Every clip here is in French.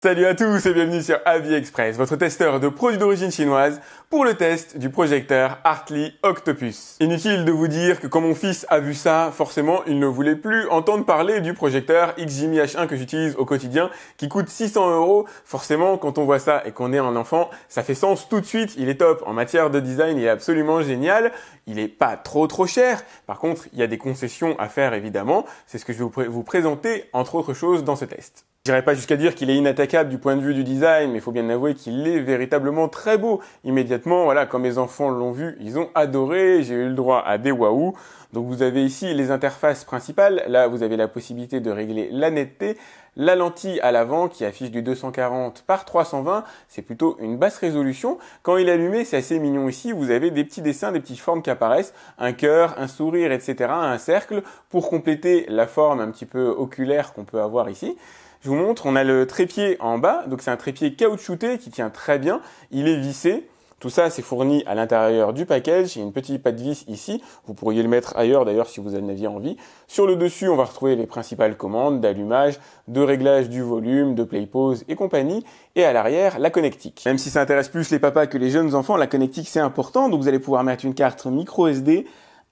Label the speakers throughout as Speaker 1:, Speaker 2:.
Speaker 1: Salut à tous et bienvenue sur Avi Express, votre testeur de produits d'origine chinoise pour le test du projecteur Hartley Octopus. Inutile de vous dire que quand mon fils a vu ça, forcément, il ne voulait plus entendre parler du projecteur XGMI H1 que j'utilise au quotidien, qui coûte 600 euros. Forcément, quand on voit ça et qu'on est un enfant, ça fait sens tout de suite. Il est top en matière de design, il est absolument génial. Il n'est pas trop trop cher. Par contre, il y a des concessions à faire évidemment. C'est ce que je vais vous présenter entre autres choses dans ce test n'irai pas jusqu'à dire qu'il est inattaquable du point de vue du design, mais il faut bien avouer qu'il est véritablement très beau. Immédiatement, voilà, quand mes enfants l'ont vu, ils ont adoré, j'ai eu le droit à des waouh. Donc vous avez ici les interfaces principales, là vous avez la possibilité de régler la netteté, la lentille à l'avant qui affiche du 240 par 320, c'est plutôt une basse résolution. Quand il est allumé, c'est assez mignon ici, vous avez des petits dessins, des petites formes qui apparaissent, un cœur, un sourire, etc., un cercle, pour compléter la forme un petit peu oculaire qu'on peut avoir ici. Je vous montre, on a le trépied en bas, donc c'est un trépied caoutchouté qui tient très bien, il est vissé. Tout ça, c'est fourni à l'intérieur du package. Il y a une petite patte vis ici. Vous pourriez le mettre ailleurs d'ailleurs si vous en aviez envie. Sur le dessus, on va retrouver les principales commandes d'allumage, de réglage du volume, de play pause et compagnie. Et à l'arrière, la connectique. Même si ça intéresse plus les papas que les jeunes enfants, la connectique c'est important. Donc vous allez pouvoir mettre une carte micro SD,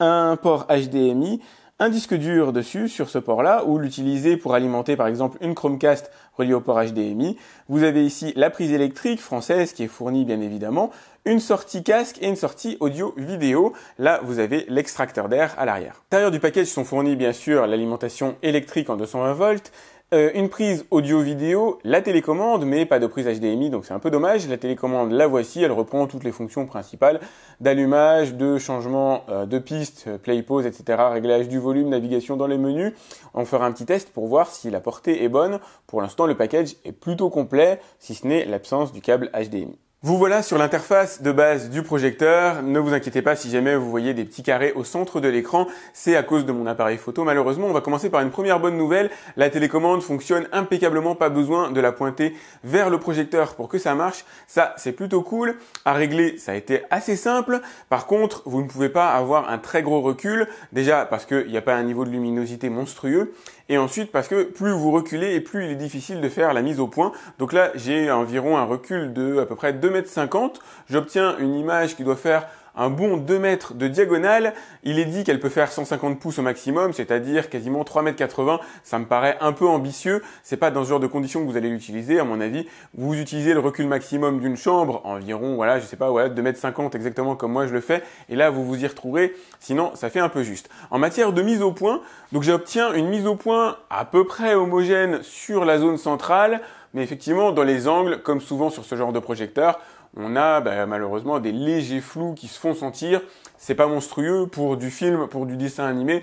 Speaker 1: un port HDMI, un disque dur dessus sur ce port-là ou l'utiliser pour alimenter par exemple une Chromecast reliée au port HDMI. Vous avez ici la prise électrique française qui est fournie bien évidemment, une sortie casque et une sortie audio vidéo. Là, vous avez l'extracteur d'air à l'arrière. À l'intérieur du package sont fournis bien sûr l'alimentation électrique en 220 volts, euh, une prise audio-vidéo, la télécommande, mais pas de prise HDMI, donc c'est un peu dommage. La télécommande, la voici, elle reprend toutes les fonctions principales d'allumage, de changement euh, de piste, euh, play, pause, etc., réglage du volume, navigation dans les menus. On fera un petit test pour voir si la portée est bonne. Pour l'instant, le package est plutôt complet, si ce n'est l'absence du câble HDMI. Vous voilà sur l'interface de base du projecteur. Ne vous inquiétez pas si jamais vous voyez des petits carrés au centre de l'écran. C'est à cause de mon appareil photo. Malheureusement, on va commencer par une première bonne nouvelle. La télécommande fonctionne impeccablement. Pas besoin de la pointer vers le projecteur pour que ça marche. Ça, c'est plutôt cool. À régler, ça a été assez simple. Par contre, vous ne pouvez pas avoir un très gros recul. Déjà parce qu'il n'y a pas un niveau de luminosité monstrueux et ensuite parce que plus vous reculez et plus il est difficile de faire la mise au point. Donc là, j'ai environ un recul de à peu près 2,50 m. J'obtiens une image qui doit faire un bon 2 mètres de diagonale. Il est dit qu'elle peut faire 150 pouces au maximum, c'est-à-dire quasiment 3 mètres 80. Ça me paraît un peu ambitieux. C'est pas dans ce genre de conditions que vous allez l'utiliser, à mon avis. Vous utilisez le recul maximum d'une chambre, environ, voilà, je sais pas, ouais, 2 mètres 50 exactement comme moi je le fais. Et là, vous vous y retrouverez. Sinon, ça fait un peu juste. En matière de mise au point, donc j'obtiens une mise au point à peu près homogène sur la zone centrale. Mais effectivement, dans les angles, comme souvent sur ce genre de projecteur, on a bah, malheureusement des légers flous qui se font sentir. C'est pas monstrueux pour du film, pour du dessin animé,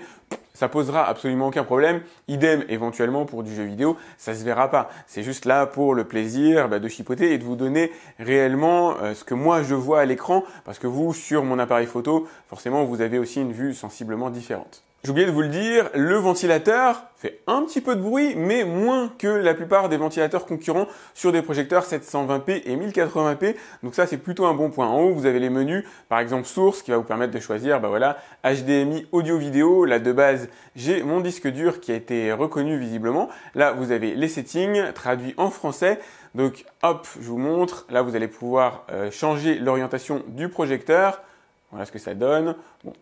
Speaker 1: ça posera absolument aucun problème. Idem éventuellement pour du jeu vidéo, ça se verra pas. C'est juste là pour le plaisir bah, de chipoter et de vous donner réellement euh, ce que moi je vois à l'écran, parce que vous sur mon appareil photo, forcément vous avez aussi une vue sensiblement différente. J'ai oublié de vous le dire, le ventilateur fait un petit peu de bruit, mais moins que la plupart des ventilateurs concurrents sur des projecteurs 720p et 1080p. Donc ça, c'est plutôt un bon point. En haut, vous avez les menus, par exemple source, qui va vous permettre de choisir, bah voilà, HDMI audio-vidéo. Là, de base, j'ai mon disque dur qui a été reconnu visiblement. Là, vous avez les settings traduits en français. Donc, hop, je vous montre. Là, vous allez pouvoir euh, changer l'orientation du projecteur. Voilà ce que ça donne. Bon,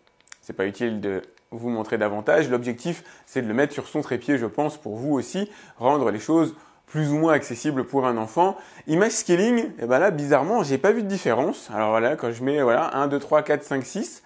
Speaker 1: c'est pas utile de vous montrer davantage. L'objectif, c'est de le mettre sur son trépied, je pense, pour vous aussi, rendre les choses plus ou moins accessibles pour un enfant. Image scaling, et eh ben là, bizarrement, j'ai pas vu de différence. Alors voilà, quand je mets voilà 1, 2, 3, 4, 5, 6,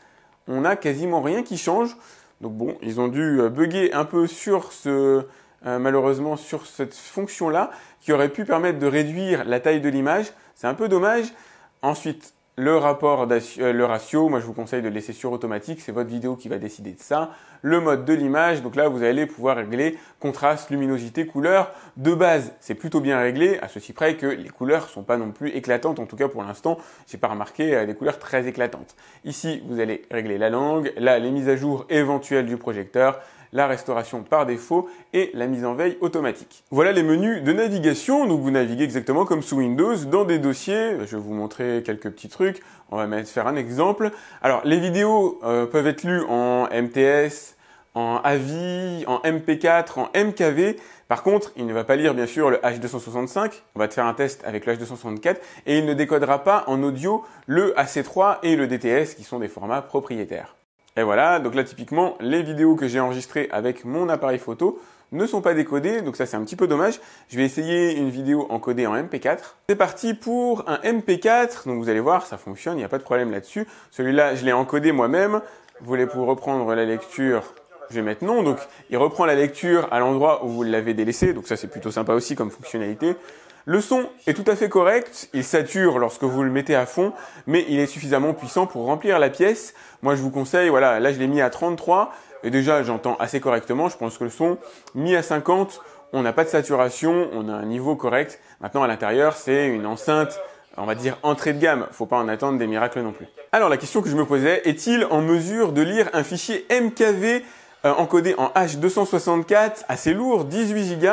Speaker 1: on a quasiment rien qui change. Donc bon, ils ont dû euh, bugger un peu sur ce, euh, malheureusement sur cette fonction-là qui aurait pu permettre de réduire la taille de l'image. C'est un peu dommage. Ensuite, le rapport, euh, le ratio, moi je vous conseille de le laisser sur automatique, c'est votre vidéo qui va décider de ça. Le mode de l'image, donc là vous allez pouvoir régler contraste, luminosité, couleur. De base, c'est plutôt bien réglé, à ceci près que les couleurs sont pas non plus éclatantes, en tout cas pour l'instant, j'ai pas remarqué euh, des couleurs très éclatantes. Ici, vous allez régler la langue, là les mises à jour éventuelles du projecteur, la restauration par défaut et la mise en veille automatique. Voilà les menus de navigation, donc vous naviguez exactement comme sous Windows dans des dossiers, je vais vous montrer quelques petits trucs, on va faire un exemple. Alors les vidéos euh, peuvent être lues en MTS, en AVI, en MP4, en MKV. Par contre, il ne va pas lire bien sûr le H265, on va te faire un test avec le H264, et il ne décodera pas en audio le AC3 et le DTS qui sont des formats propriétaires. Et voilà, donc là typiquement, les vidéos que j'ai enregistrées avec mon appareil photo ne sont pas décodées, donc ça c'est un petit peu dommage. Je vais essayer une vidéo encodée en MP4. C'est parti pour un MP4, donc vous allez voir, ça fonctionne, il n'y a pas de problème là-dessus. Celui-là, je l'ai encodé moi-même. Vous voulez pour reprendre la lecture je vais mettre non, donc il reprend la lecture à l'endroit où vous l'avez délaissé, donc ça c'est plutôt sympa aussi comme fonctionnalité. Le son est tout à fait correct, il sature lorsque vous le mettez à fond, mais il est suffisamment puissant pour remplir la pièce. Moi je vous conseille, voilà, là je l'ai mis à 33, et déjà j'entends assez correctement, je pense que le son mis à 50, on n'a pas de saturation, on a un niveau correct. Maintenant à l'intérieur c'est une enceinte on va dire entrée de gamme, faut pas en attendre des miracles non plus. Alors la question que je me posais, est-il en mesure de lire un fichier MKV euh, encodé en H264, assez lourd, 18 Go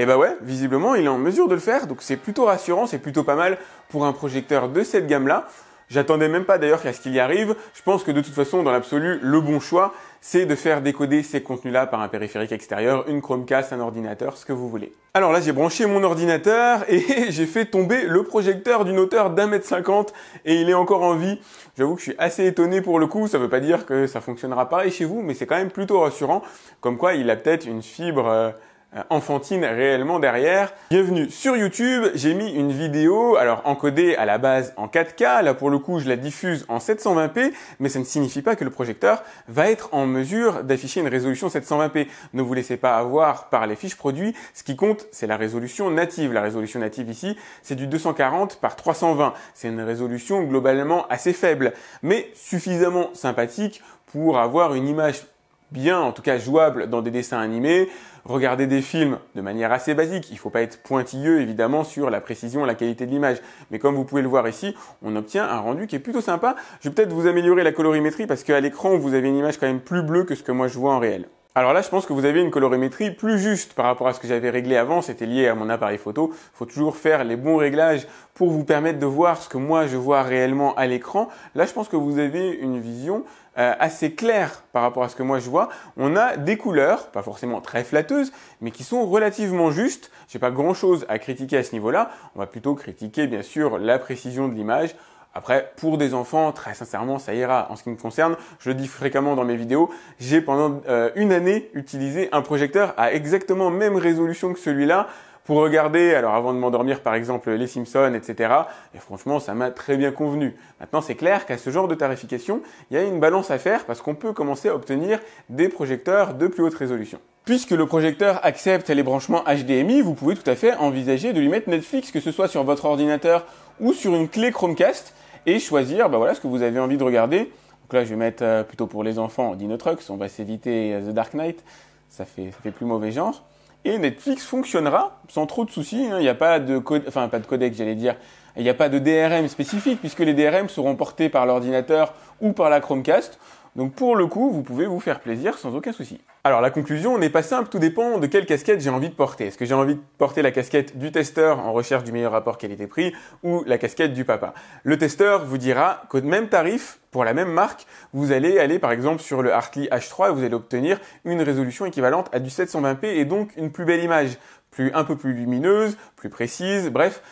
Speaker 1: et eh bah ben ouais, visiblement, il est en mesure de le faire, donc c'est plutôt rassurant, c'est plutôt pas mal pour un projecteur de cette gamme-là. J'attendais même pas d'ailleurs qu'à ce qu'il y arrive. Je pense que de toute façon, dans l'absolu, le bon choix, c'est de faire décoder ces contenus-là par un périphérique extérieur, une Chromecast, un ordinateur, ce que vous voulez. Alors là, j'ai branché mon ordinateur et j'ai fait tomber le projecteur d'une hauteur d'un mètre cinquante et il est encore en vie. J'avoue que je suis assez étonné pour le coup. Ça veut pas dire que ça fonctionnera pareil chez vous, mais c'est quand même plutôt rassurant. Comme quoi, il a peut-être une fibre euh, euh, enfantine réellement derrière. Bienvenue sur YouTube, j'ai mis une vidéo, alors encodée à la base en 4K, là pour le coup je la diffuse en 720p, mais ça ne signifie pas que le projecteur va être en mesure d'afficher une résolution 720p. Ne vous laissez pas avoir par les fiches produits, ce qui compte c'est la résolution native. La résolution native ici c'est du 240 par 320, c'est une résolution globalement assez faible, mais suffisamment sympathique pour avoir une image bien, en tout cas jouable dans des dessins animés, regarder des films de manière assez basique. Il ne faut pas être pointilleux évidemment sur la précision la qualité de l'image. Mais comme vous pouvez le voir ici, on obtient un rendu qui est plutôt sympa. Je vais peut-être vous améliorer la colorimétrie parce qu'à l'écran, vous avez une image quand même plus bleue que ce que moi je vois en réel. Alors là, je pense que vous avez une colorimétrie plus juste par rapport à ce que j'avais réglé avant, c'était lié à mon appareil photo. Il faut toujours faire les bons réglages pour vous permettre de voir ce que moi je vois réellement à l'écran. Là, je pense que vous avez une vision euh, assez clair par rapport à ce que moi je vois, on a des couleurs, pas forcément très flatteuses, mais qui sont relativement justes. J'ai pas grand chose à critiquer à ce niveau-là. On va plutôt critiquer, bien sûr, la précision de l'image. Après, pour des enfants, très sincèrement, ça ira. En ce qui me concerne, je le dis fréquemment dans mes vidéos, j'ai pendant euh, une année utilisé un projecteur à exactement même résolution que celui-là pour regarder, alors avant de m'endormir par exemple, les Simpsons, etc. Et franchement, ça m'a très bien convenu. Maintenant, c'est clair qu'à ce genre de tarification, il y a une balance à faire parce qu'on peut commencer à obtenir des projecteurs de plus haute résolution. Puisque le projecteur accepte les branchements HDMI, vous pouvez tout à fait envisager de lui mettre Netflix, que ce soit sur votre ordinateur ou sur une clé Chromecast, et choisir bah voilà, ce que vous avez envie de regarder. Donc là, je vais mettre euh, plutôt pour les enfants Dino on va s'éviter euh, The Dark Knight, ça fait plus mauvais genre et Netflix fonctionnera sans trop de soucis. Hein. Il n'y a pas de code, codec, j'allais dire. Il n'y a pas de DRM spécifique puisque les DRM seront portés par l'ordinateur ou par la Chromecast. Donc pour le coup, vous pouvez vous faire plaisir sans aucun souci. Alors la conclusion n'est pas simple, tout dépend de quelle casquette j'ai envie de porter. Est-ce que j'ai envie de porter la casquette du testeur en recherche du meilleur rapport qualité-prix ou la casquette du papa Le testeur vous dira qu'au même tarif, pour la même marque, vous allez aller par exemple sur le Hartley H3 et vous allez obtenir une résolution équivalente à du 720p et donc une plus belle image, plus un peu plus lumineuse, plus précise, bref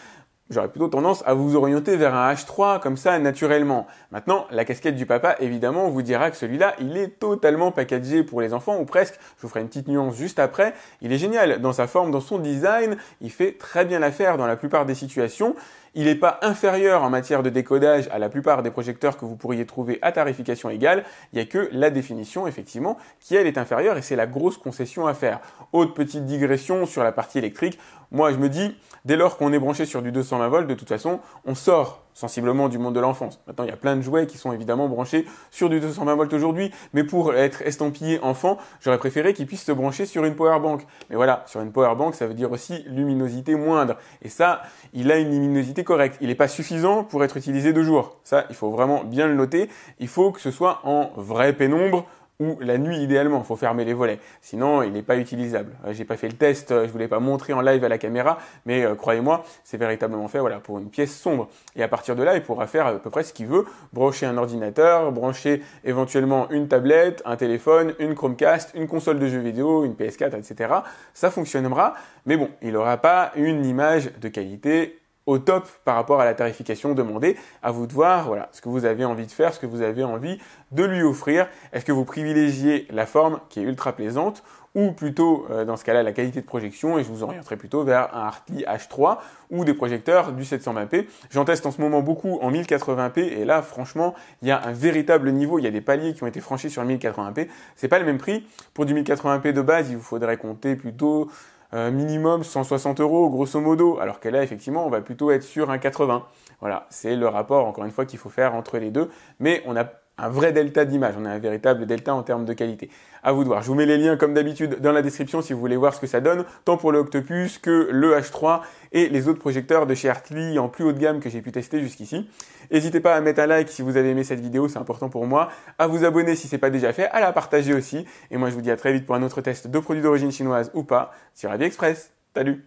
Speaker 1: j'aurais plutôt tendance à vous orienter vers un H3 comme ça naturellement. Maintenant, la casquette du papa, évidemment, vous dira que celui-là, il est totalement packagé pour les enfants ou presque. Je vous ferai une petite nuance juste après. Il est génial dans sa forme, dans son design. Il fait très bien l'affaire dans la plupart des situations. Il n'est pas inférieur en matière de décodage à la plupart des projecteurs que vous pourriez trouver à tarification égale. Il n'y a que la définition, effectivement, qui elle est inférieure et c'est la grosse concession à faire. Autre petite digression sur la partie électrique. Moi, je me dis, dès lors qu'on est branché sur du 220 volts, de toute façon, on sort sensiblement du monde de l'enfance. Maintenant, il y a plein de jouets qui sont évidemment branchés sur du 220 volts aujourd'hui, mais pour être estampillé enfant, j'aurais préféré qu'ils puissent se brancher sur une power bank. Mais voilà, sur une power bank, ça veut dire aussi luminosité moindre. Et ça, il a une luminosité correcte. Il n'est pas suffisant pour être utilisé de jour. Ça, il faut vraiment bien le noter. Il faut que ce soit en vraie pénombre, ou la nuit idéalement, il faut fermer les volets, sinon il n'est pas utilisable. Euh, j'ai pas fait le test, euh, je voulais pas montrer en live à la caméra, mais euh, croyez-moi, c'est véritablement fait voilà pour une pièce sombre. Et à partir de là, il pourra faire à peu près ce qu'il veut, brancher un ordinateur, brancher éventuellement une tablette, un téléphone, une Chromecast, une console de jeux vidéo, une PS4, etc. Ça fonctionnera, mais bon, il n'aura pas une image de qualité au top par rapport à la tarification demandée. À vous de voir, voilà, ce que vous avez envie de faire, ce que vous avez envie de lui offrir. Est-ce que vous privilégiez la forme qui est ultra plaisante ou plutôt euh, dans ce cas-là la qualité de projection et je vous orienterai plutôt vers un Hartley H3 ou des projecteurs du 720p. J'en teste en ce moment beaucoup en 1080p et là franchement il y a un véritable niveau, il y a des paliers qui ont été franchis sur le 1080p. C'est pas le même prix. Pour du 1080p de base il vous faudrait compter plutôt minimum 160 euros, grosso modo, alors que là, effectivement, on va plutôt être sur un 80. Voilà, c'est le rapport, encore une fois, qu'il faut faire entre les deux, mais on a un vrai delta d'image, on a un véritable delta en termes de qualité. À vous de voir. Je vous mets les liens comme d'habitude dans la description si vous voulez voir ce que ça donne, tant pour le Octopus que le H3 et les autres projecteurs de chez Artly en plus haut de gamme que j'ai pu tester jusqu'ici. N'hésitez pas à mettre un like si vous avez aimé cette vidéo, c'est important pour moi, à vous abonner si c'est pas déjà fait, à la partager aussi. Et moi je vous dis à très vite pour un autre test de produits d'origine chinoise ou pas sur AliExpress. Express. Salut